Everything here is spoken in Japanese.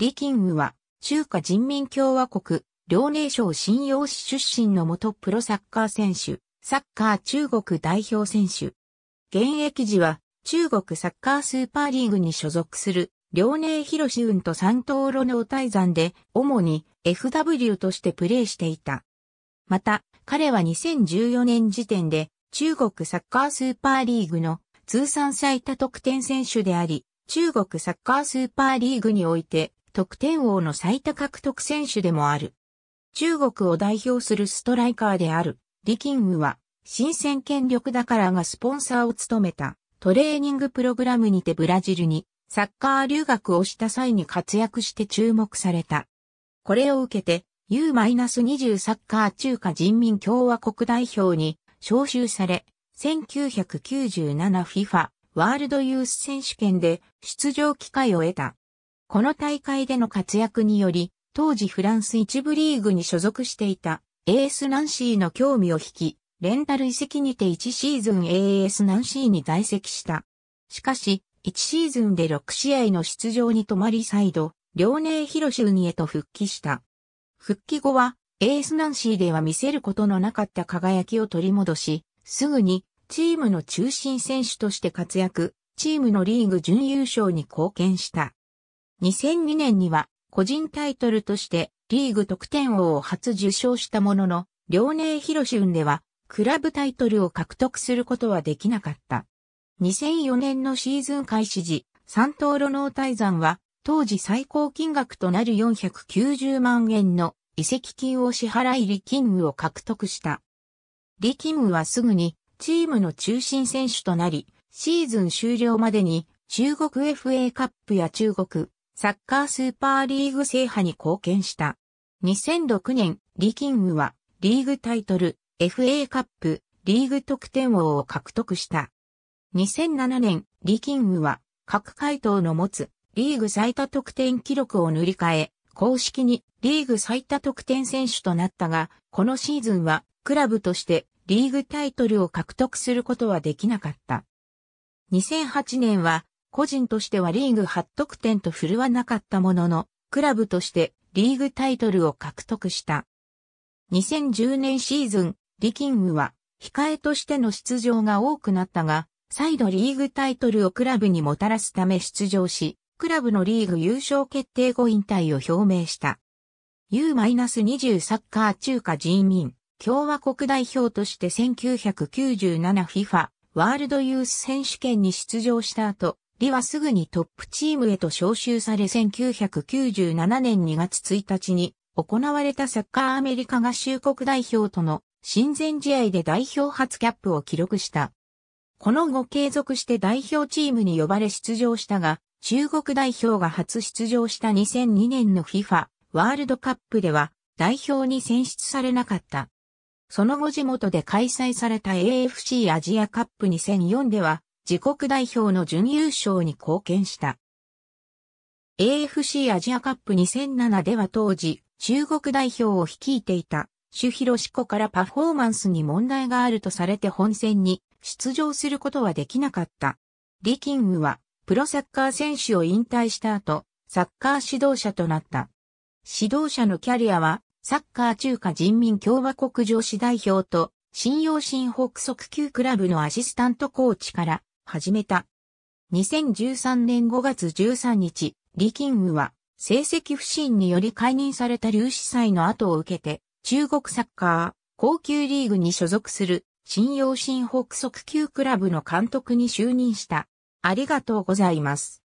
李金羽は、中華人民共和国、遼寧省信陽市出身の元プロサッカー選手、サッカー中国代表選手。現役時は、中国サッカースーパーリーグに所属する、遼寧広志運と三東路の大山で、主に FW としてプレーしていた。また、彼は2014年時点で、中国サッカースーパーリーグの通算最多得点選手であり、中国サッカースーパーリーグにおいて得点王の最多獲得選手でもある。中国を代表するストライカーである、リキングは、新鮮権力だからがスポンサーを務めたトレーニングプログラムにてブラジルにサッカー留学をした際に活躍して注目された。これを受けて U-20 サッカー中華人民共和国代表に招集され、1997FIFA ワールドユース選手権で出場機会を得た。この大会での活躍により、当時フランス一部リーグに所属していたエースナンシーの興味を引き、レンタル移籍にて1シーズン AS ナンシーに在籍した。しかし、1シーズンで6試合の出場に止まり再度、遼寧広州にへと復帰した。復帰後は、エースナンシーでは見せることのなかった輝きを取り戻し、すぐにチームの中心選手として活躍、チームのリーグ準優勝に貢献した。2002年には個人タイトルとしてリーグ得点王を初受賞したものの、遼寧広春ではクラブタイトルを獲得することはできなかった。2004年のシーズン開始時、三島路の泰山は当時最高金額となる490万円の遺跡金を支払いリキンムを獲得した。リキンムはすぐにチームの中心選手となり、シーズン終了までに中国 FA カップや中国サッカースーパーリーグ制覇に貢献した。2006年、リキングは、リーグタイトル、FA カップ、リーグ得点王を獲得した。2007年、リキングは、各回答の持つ、リーグ最多得点記録を塗り替え、公式にリーグ最多得点選手となったが、このシーズンは、クラブとしてリーグタイトルを獲得することはできなかった。2008年は個人としてはリーグ8得点と振るわなかったものの、クラブとしてリーグタイトルを獲得した。2010年シーズン、リキングは控えとしての出場が多くなったが、再度リーグタイトルをクラブにもたらすため出場し、クラブのリーグ優勝決定後引退を表明した。U-20 サッカー中華人民共和国代表として 1997FIFA ワールドユース選手権に出場した後、リはすぐにトップチームへと招集され1997年2月1日に行われたサッカーアメリカ合衆国代表との親善試合で代表初キャップを記録した。この後継続して代表チームに呼ばれ出場したが、中国代表が初出場した2002年の FIFA ワールドカップでは代表に選出されなかった。その後地元で開催された AFC アジアカップ2004では自国代表の準優勝に貢献した。AFC アジアカップ2007では当時、中国代表を率いていた、ヒロシ子からパフォーマンスに問題があるとされて本戦に出場することはできなかった。リキングは、プロサッカー選手を引退した後、サッカー指導者となった。指導者のキャリアは、サッカー中華人民共和国女子代表と、信用新北側級クラブのアシスタントコーチから、始めた。2013年5月13日、リキンウは成績不振により解任された劉司祭の後を受けて、中国サッカー、高級リーグに所属する、信用新北速球クラブの監督に就任した。ありがとうございます。